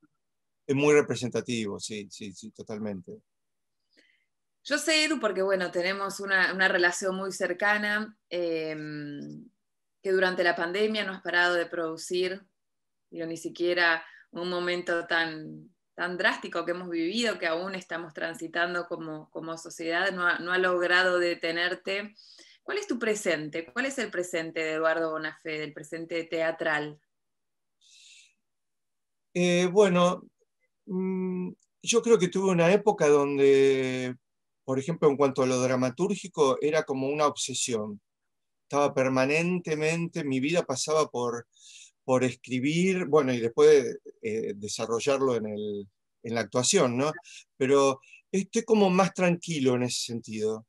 es muy representativo, sí, sí, sí, totalmente. Yo sé, Edu, porque bueno, tenemos una, una relación muy cercana, em, que durante la pandemia no has parado de producir, ni siquiera un momento tan, tan drástico que hemos vivido, que aún estamos transitando como, como sociedad, no ha, logrado detenerte. ¿Cuál es tu presente? ¿Cuál es el presente de Eduardo Bonafé, del presente teatral? Eh, bueno, mm, yo creo que tuve una época donde, por ejemplo, en cuanto a lo dramatúrgico, era como una obsesión. Estaba permanentemente, mi vida pasaba por por escribir, bueno, y después eh, desarrollarlo en, en, la actuación, ¿no? Pero estoy como más tranquilo en ese sentido,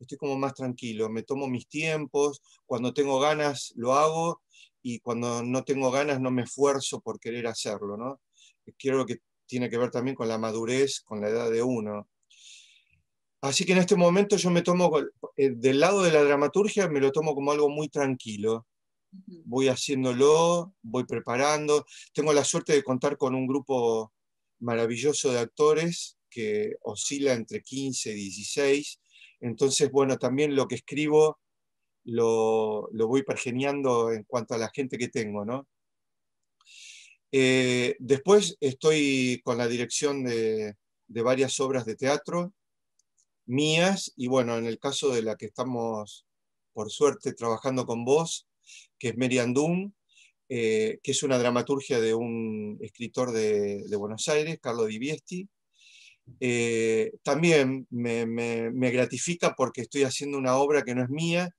estoy como más tranquilo, me tomo mis tiempos, cuando tengo ganas lo hago y cuando no tengo ganas no me esfuerzo por querer hacerlo, ¿no? Creo que tiene que ver también con la madurez, con la edad de uno. Así que en este momento yo me tomo, eh, del lado de la dramaturgia, me lo tomo como algo muy tranquilo voy haciéndolo, voy preparando. Tengo la suerte de contar con un grupo maravilloso de actores que oscila entre 15 y 16. Entonces, bueno, también lo que escribo lo, voy pergeniando en cuanto a la gente que tengo, ¿no? Eh, después estoy con la dirección de varias obras de teatro mías y bueno, en el caso de la que estamos, por suerte, trabajando con vos, que es Meriandum, eh, que es una dramaturgia de un escritor de, Buenos Aires, Carlo Di Biesti. Eh, también me, gratifica porque estoy haciendo una obra que no es mía,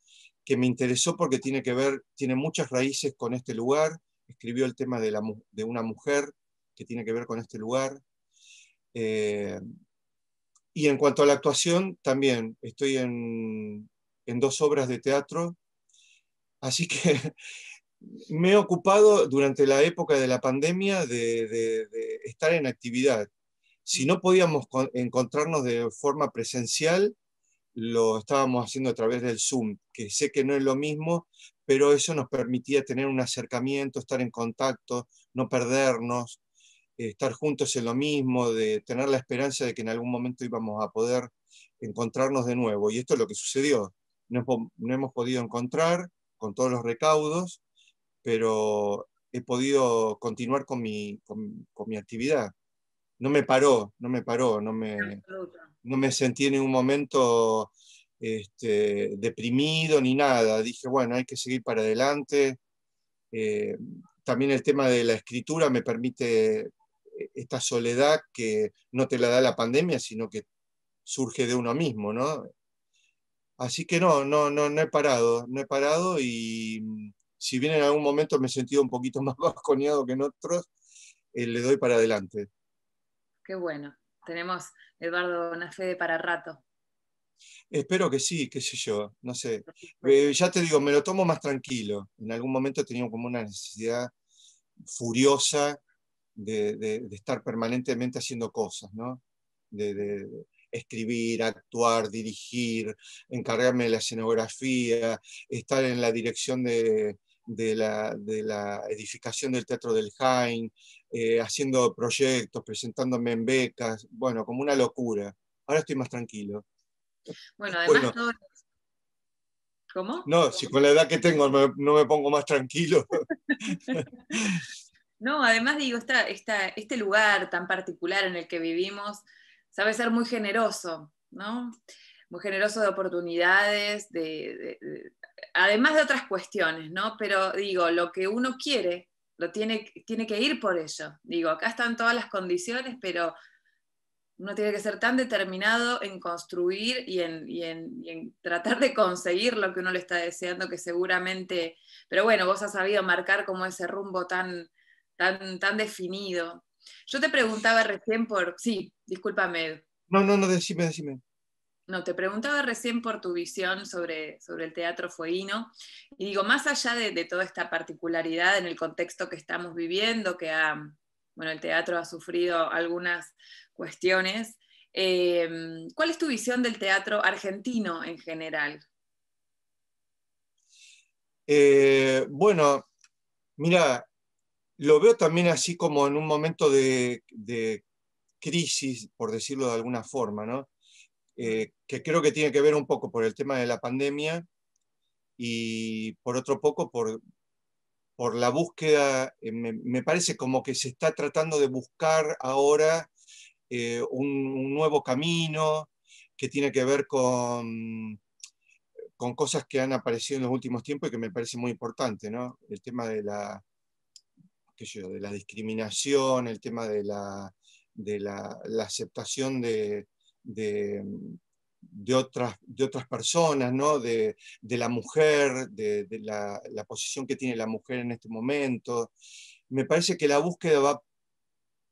que me interesó porque tiene que ver, tiene muchas raíces con este lugar. Escribió el tema de, una mujer que tiene que ver con este lugar. Eh, y en cuanto a la actuación, también estoy en dos obras de teatro Así que *laughs* me he ocupado durante la época de la pandemia de, estar en actividad. Si no podíamos encontrarnos de forma presencial, lo estábamos haciendo a través del Zoom, que sé que no es lo mismo, pero eso nos permitía tener un acercamiento, estar en contacto, no perdernos, estar juntos en lo mismo, de tener la esperanza de que en algún momento íbamos a poder encontrarnos de nuevo. Y esto es lo que sucedió. no hemos podido encontrar, con todos los recaudos, pero he podido continuar con mi, con, mi actividad. No me paró, no me paró, no me, no me sentí en un momento este, deprimido ni nada. Dije, bueno, hay que seguir para adelante. Eh, también el tema de la escritura me permite e, esta soledad que no te la da la pandemia, sino que surge de uno mismo, ¿no? Así que no, no, no, he parado, no he parado y mm, si bien en algún momento me he sentido un poquito *laughs* más basconeado que en otros, eh, le doy para adelante. Qué bueno. Tenemos, Eduardo, una fe de para rato. Espero que sí, qué sé yo, no sé. Eh, ya te digo, me lo tomo más tranquilo. En algún momento he tenido como una necesidad furiosa de, estar permanentemente haciendo cosas, ¿no? De, escribir, actuar, dirigir, encargarme de la escenografía, estar en la dirección de, la, edificación del Teatro del Jain, eh, haciendo proyectos, presentándome en becas, bueno, como una locura. Ahora estoy más tranquilo. Bueno, además ¿Cómo? No, si con la edad que tengo no me pongo más tranquilo. *laughs* no, además digo, está este lugar tan particular en el que vivimos sabe ser muy generoso, ¿no? Muy generoso de oportunidades, de, además de otras cuestiones, ¿no? Pero digo, lo que uno quiere, lo tiene, tiene que ir por ello. Digo, acá están todas las condiciones, pero uno tiene que ser tan determinado en construir y en, en, tratar de conseguir lo que uno le está deseando, que seguramente, pero bueno, vos has sabido marcar como ese rumbo tan, tan, tan definido, yo te preguntaba recién por, sí, discúlpame. No, no, no, decime, decime. No, te preguntaba recién por tu visión sobre, sobre el teatro fueguino. Y digo, más allá de, toda esta particularidad en el contexto que estamos viviendo, que bueno, el teatro ha sufrido algunas cuestiones, eh, ¿cuál es tu visión del teatro argentino en general? Eh, bueno, mira, lo veo también así como en un momento de, crisis, por decirlo de alguna forma, ¿no? Eh, que creo que tiene que ver un poco por el tema de la pandemia y por otro poco por, por la búsqueda, eh, me, parece como que se está tratando de buscar ahora eh, un, un, nuevo camino que tiene que ver con, con cosas que han aparecido en los últimos tiempos y que me parece muy importante, ¿no? El tema de la de la discriminación, el tema de la, de la, aceptación de, de, otras, de otras personas, ¿no? de, la mujer, de, la, posición que tiene la mujer en este momento. Me parece que la búsqueda va,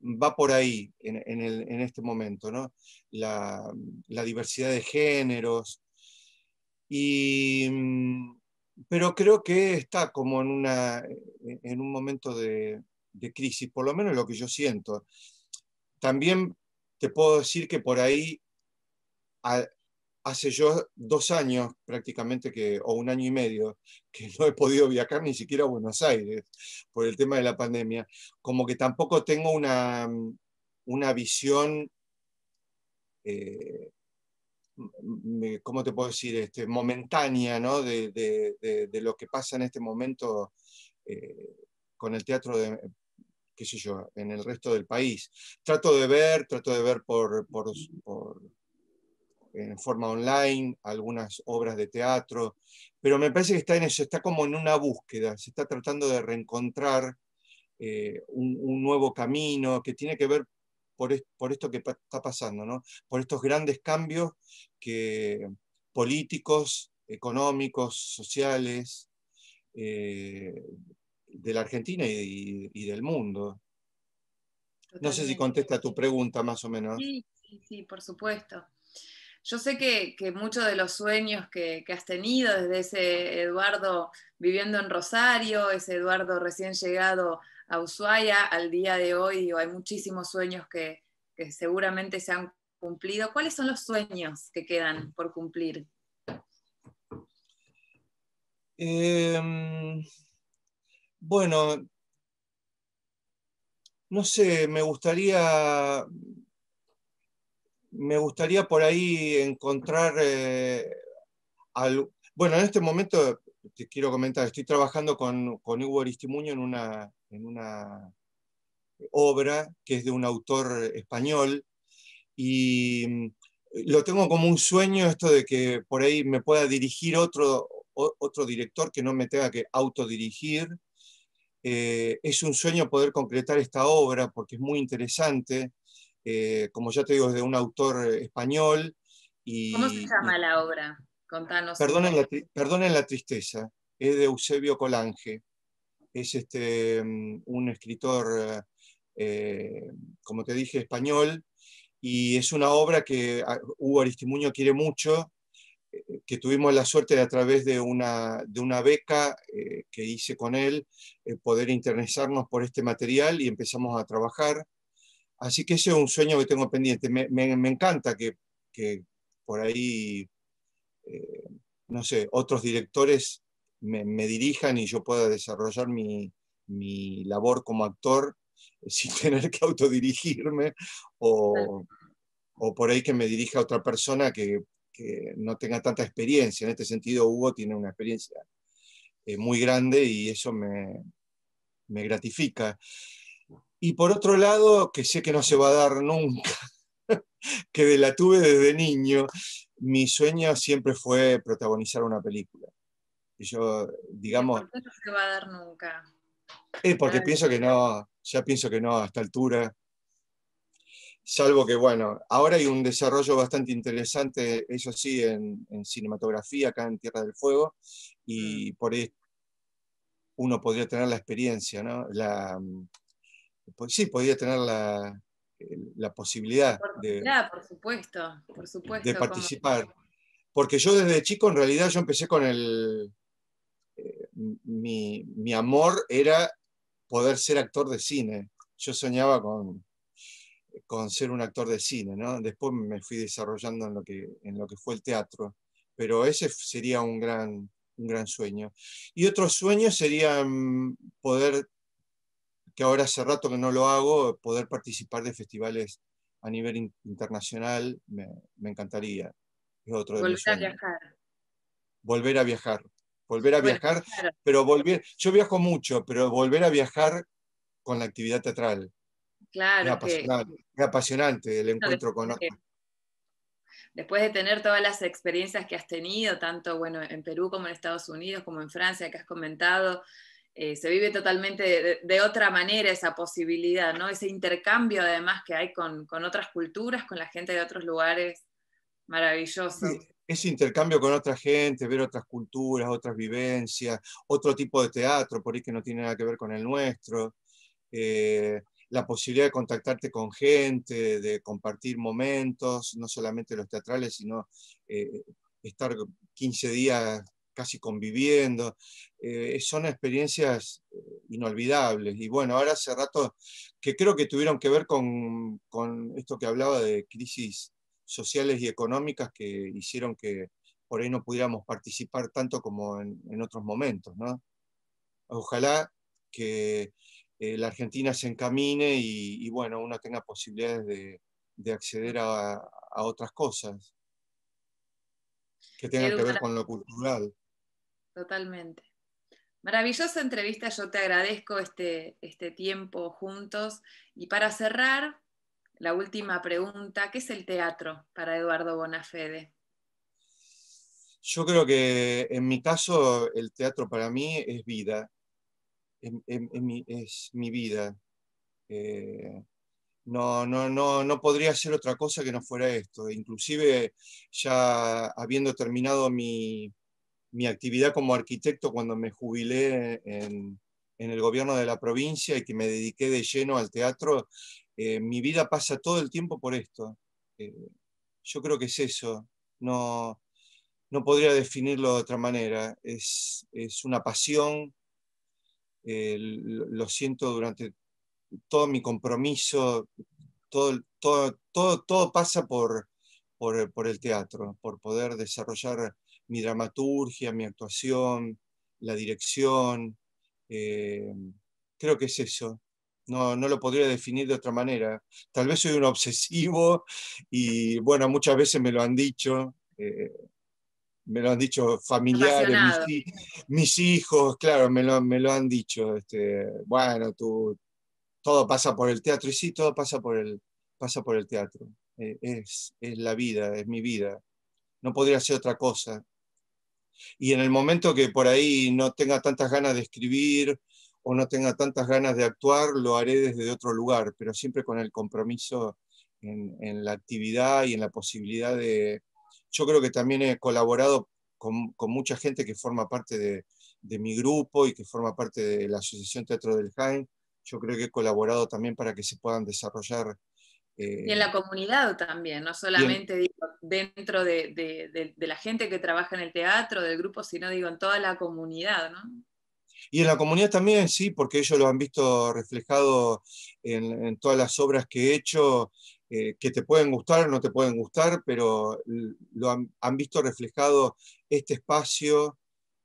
va por ahí en, este momento, la, la diversidad de géneros. Y mm, pero creo que está como en, una, eh, en un momento de, crisis, por lo menos lo que yo siento. También te puedo decir que por ahí, hace yo dos años prácticamente, que, o un año y medio, que no he podido viajar ni siquiera a Buenos Aires por el tema de la pandemia, como que tampoco tengo una, visión eh, ¿cómo te puedo decir?, este, momentánea ¿no? de, lo que pasa en este momento eh, con el teatro de qué sé yo, en el resto del país. Trato de ver, trato de ver por, en forma online algunas obras de teatro, pero me parece que está en eso, está como en una búsqueda, se está tratando de reencontrar eh, un, un, nuevo camino que tiene que ver por, esto que está pasando, ¿no? por estos grandes cambios que, políticos, económicos, sociales, eh, de la Argentina y, del mundo. No sé si contesta tu pregunta más o menos. Sí, sí, sí por supuesto. Yo sé que, muchos de los sueños que, que, has tenido desde ese Eduardo viviendo en Rosario, ese Eduardo recién llegado a Ushuaia, al día de hoy hay muchísimos sueños que, seguramente se han cumplido. ¿Cuáles son los sueños que quedan por cumplir? Em, bueno, no sé, me gustaría, me gustaría por ahí encontrar eh, Bueno, en este momento te quiero comentar, estoy trabajando con, con Hugo Aristimuño en una, en una obra que es de un autor español y mm, lo tengo como un sueño esto de que por ahí me pueda dirigir otro, otro director que no me tenga que autodirigir. Eh, es un sueño poder concretar esta obra porque es muy interesante, eh, como ya te digo, es de un autor español. Y, ¿Cómo se llama la obra? Contanos. perdonen la tristeza, es de Eusebio Colange es este, mm, un escritor, eh, como te dije, español, y es una obra que ah, Hugo Aristimuño quiere mucho, eh, que tuvimos la suerte de a través de una, de una beca eh, que hice con él, poder interesarnos por este material y empezamos a trabajar. Así que ese es un sueño que tengo pendiente. Me, encanta que, por ahí, no sé, otros directores me, dirijan y yo pueda desarrollar mi, labor como actor eh, *laughs* sin tener que autodirigirme o, o por ahí que me dirija otra persona que, no tenga tanta experiencia. En este sentido, Hugo tiene una experiencia eh, muy grande y eso me, me gratifica. Y por otro lado, que sé que no se va a dar nunca, *laughs* que de la tuve desde niño, mi sueño siempre fue protagonizar una película yo, digamos... No se va a dar nunca. Es porque pienso que no, ya pienso que no a esta altura. Salvo que, bueno, ahora hay un desarrollo bastante interesante, eso sí, en, cinematografía, acá en Tierra del Fuego, y mm. por eso uno podría tener la experiencia, ¿no? La, pues, sí, podría tener la, posibilidad de, supuesto, de participar. Porque yo desde chico, en realidad, yo empecé con el, mi, amor era poder ser actor de cine. Yo soñaba con, con ser un actor de cine, Después me fui desarrollando en lo que, en lo que fue el teatro, pero ese sería un gran, un gran sueño. Y otro sueño sería mm, poder, que ahora hace rato que no lo hago, poder participar de festivales a nivel internacional, me, encantaría. Es otro Volver a viajar. Volver a viajar volver a viajar, pero volver, yo viajo mucho, pero volver a viajar con la actividad teatral. Claro. Es apasionante, el encuentro con después de tener todas las experiencias que has tenido, tanto bueno, en Perú como en Estados Unidos, como en Francia, que has comentado, eh, se vive totalmente de, otra manera esa posibilidad, ¿no? Ese intercambio además que hay con, con otras culturas, con la gente de otros lugares, maravilloso ese intercambio con otra gente, ver otras culturas, otras vivencias, otro tipo de teatro, por ahí que no tiene nada que ver con el nuestro, eh, la posibilidad de contactarte con gente, de compartir momentos, no solamente los teatrales, sino eh, estar 15 días casi conviviendo. Eh, son experiencias inolvidables. Y bueno, ahora hace rato que creo que tuvieron que ver con, con esto que hablaba de crisis sociales y económicas que hicieron que por ahí no pudiéramos participar tanto como en, otros momentos. Ojalá que eh, la Argentina se encamine y, bueno, uno tenga posibilidades de, acceder a, otras cosas que tengan que ver con lo cultural. Totalmente. Maravillosa entrevista, yo te agradezco este, este tiempo juntos. Y para cerrar, la última pregunta, ¿qué es el teatro para Eduardo Bonafede? Yo creo que en mi caso el teatro para mí es vida, es, mi vida. Eh, no, no, no, no podría ser otra cosa que no fuera esto. Inclusive ya habiendo terminado mi, actividad como arquitecto cuando me jubilé en, en el gobierno de la provincia y que me dediqué de lleno al teatro, eh, mi vida pasa todo el tiempo por esto. Eh, yo creo que es eso. No, podría definirlo de otra manera. Es, una pasión. Eh, lo siento durante todo mi compromiso. Todo, pasa por, el teatro, por poder desarrollar mi dramaturgia, mi actuación, la dirección. creo que es eso. No, lo podría definir de otra manera. Tal vez soy un obsesivo y bueno, muchas veces me lo han dicho. Eh, me lo han dicho familiares, mis, hijos, claro, me lo, han dicho. Este, bueno, tú, todo pasa por el teatro y sí, todo pasa por el, pasa por el teatro. Eh, es, es la vida, es mi vida. No podría ser otra cosa. Y en el momento que por ahí no tenga tantas ganas de escribir o no tenga tantas ganas de actuar, lo haré desde otro lugar, pero siempre con el compromiso en, la actividad y en la posibilidad de... Yo creo que también he colaborado con, mucha gente que forma parte de, mi grupo y que forma parte de la Asociación Teatro del Jaén. Yo creo que he colaborado también para que se puedan desarrollar eh, y en la comunidad también, no solamente dentro de, la gente que trabaja en el teatro, del grupo, sino digo en toda la comunidad, ¿no? Y en la comunidad también, sí, porque ellos lo han visto reflejado en, todas las obras que he hecho, eh, que te pueden gustar o no te pueden gustar, pero lo han, visto reflejado este espacio,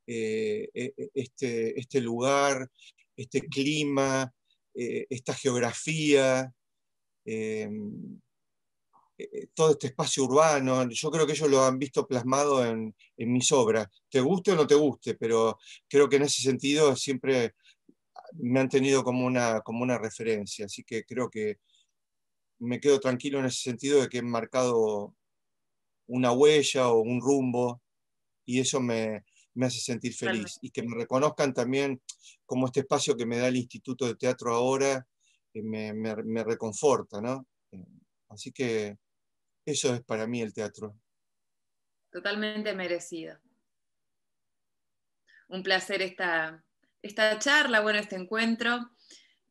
eh, e, e, este, este, lugar, este clima, eh, esta geografía. Em, eh, todo este espacio urbano, yo creo que ellos lo han visto plasmado en, mis obras, te guste o no te guste, pero creo que en ese sentido siempre me han tenido como una, como una referencia, así que creo que me quedo tranquilo en ese sentido de que he marcado una huella o un rumbo y eso me, me hace sentir feliz. Y que me reconozcan también como este espacio que me da el Instituto de Teatro ahora, eh, me, me, me reconforta, ¿no? Eh, así que eso es para mí el teatro. Totalmente merecido. Un placer esta, esta charla, bueno, este encuentro.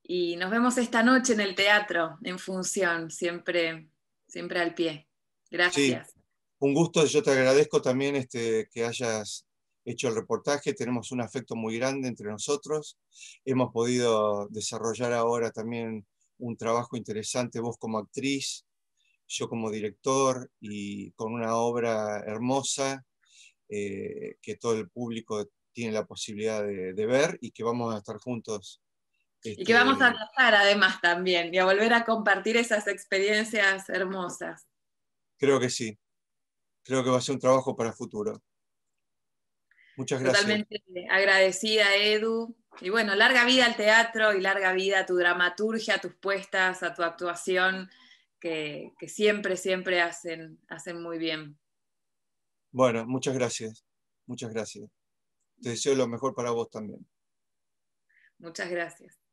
Y nos vemos esta noche en el teatro, en función, siempre, siempre al pie. Gracias. un gusto, yo te agradezco también este, que hayas hecho el reportaje, tenemos un afecto muy grande entre nosotros, hemos podido desarrollar ahora también un trabajo interesante vos como actriz, yo como director y con una obra hermosa eh, que todo el público tiene la posibilidad de, ver y que vamos a estar juntos. y que vamos a pasar este, además también y a volver a compartir esas experiencias hermosas. Creo que sí. Creo que va a ser un trabajo para el futuro. Muchas gracias. Totalmente agradecida, Edu. Y bueno, larga vida al teatro y larga vida a tu dramaturgia, a tus puestas, a tu actuación que, siempre, siempre hacen, hacen muy bien. Bueno, muchas gracias. Muchas gracias. Te deseo lo mejor para vos también. Muchas gracias.